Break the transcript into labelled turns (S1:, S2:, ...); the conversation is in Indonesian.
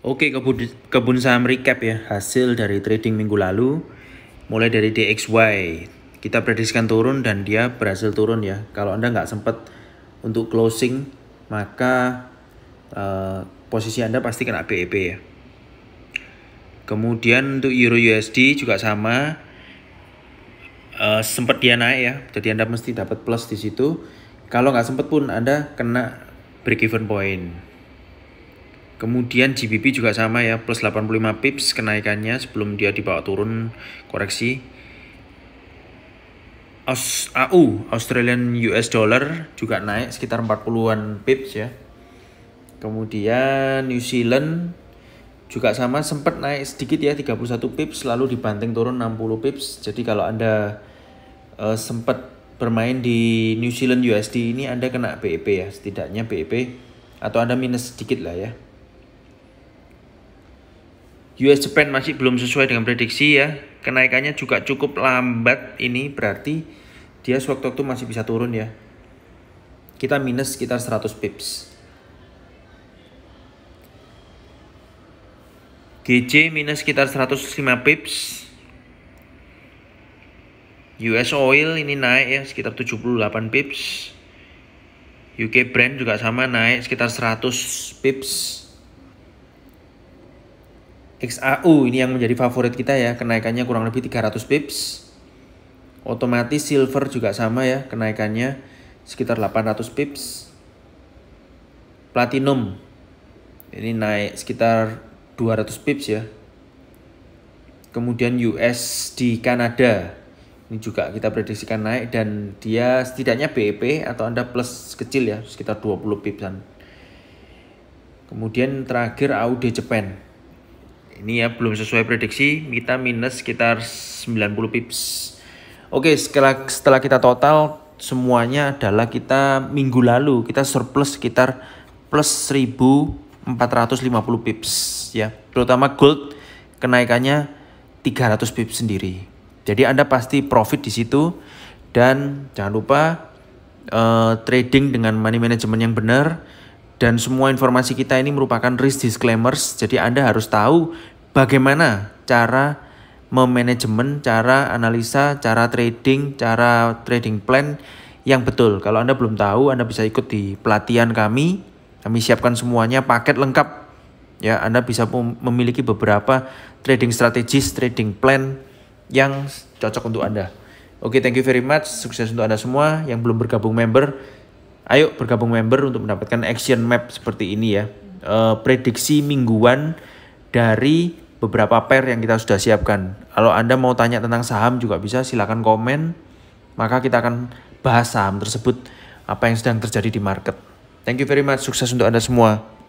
S1: Oke, kebun, kebun saham recap ya. Hasil dari trading minggu lalu, mulai dari DXY. Kita prediksikan turun dan dia berhasil turun ya. Kalau Anda nggak sempat untuk closing, maka uh, posisi Anda pasti kena BEP ya. Kemudian untuk Euro USD juga sama. Uh, eh, sempat dia naik ya, jadi Anda mesti dapat plus di situ. Kalau nggak sempat pun Anda kena break even point. Kemudian GBP juga sama ya, plus 85 pips kenaikannya sebelum dia dibawa turun koreksi. Aus, AU, Australian US Dollar juga naik sekitar 40-an pips ya. Kemudian New Zealand juga sama sempat naik sedikit ya 31 pips lalu dibanting turun 60 pips. Jadi kalau Anda uh, eh, sempat bermain di New Zealand USD ini Anda kena BEP ya, setidaknya BEP atau Anda minus sedikit lah ya. US Japan masih belum sesuai dengan prediksi ya. Kenaikannya juga cukup lambat ini berarti dia sewaktu-waktu masih bisa turun ya. Kita minus sekitar 100 pips. GJ minus sekitar 105 pips. US Oil ini naik ya sekitar 78 pips. UK Brand juga sama naik sekitar 100 pips. XAU ini yang menjadi favorit kita ya, kenaikannya kurang lebih 300 pips. Otomatis silver juga sama ya, kenaikannya sekitar 800 pips. Platinum ini naik sekitar 200 pips ya. Kemudian US di Kanada ini juga kita prediksikan naik dan dia setidaknya BEP atau Anda plus kecil ya sekitar 20 pipsan. Kemudian terakhir AUD Jepang ini ya belum sesuai prediksi kita minus sekitar 90 pips oke setelah setelah kita total semuanya adalah kita minggu lalu kita surplus sekitar plus 1450 pips ya terutama gold kenaikannya 300 pips sendiri jadi anda pasti profit di situ dan jangan lupa uh, trading dengan money management yang benar dan semua informasi kita ini merupakan risk disclaimers. Jadi Anda harus tahu bagaimana cara memanajemen, cara analisa, cara trading, cara trading plan yang betul. Kalau Anda belum tahu, Anda bisa ikut di pelatihan kami. Kami siapkan semuanya paket lengkap. Ya, Anda bisa memiliki beberapa trading strategis, trading plan yang cocok untuk Anda. Oke, okay, thank you very much. Sukses untuk Anda semua yang belum bergabung member. Ayo bergabung member untuk mendapatkan action map seperti ini ya. E, prediksi mingguan dari beberapa pair yang kita sudah siapkan. Kalau Anda mau tanya tentang saham juga bisa silahkan komen. Maka kita akan bahas saham tersebut apa yang sedang terjadi di market. Thank you very much. Sukses untuk Anda semua.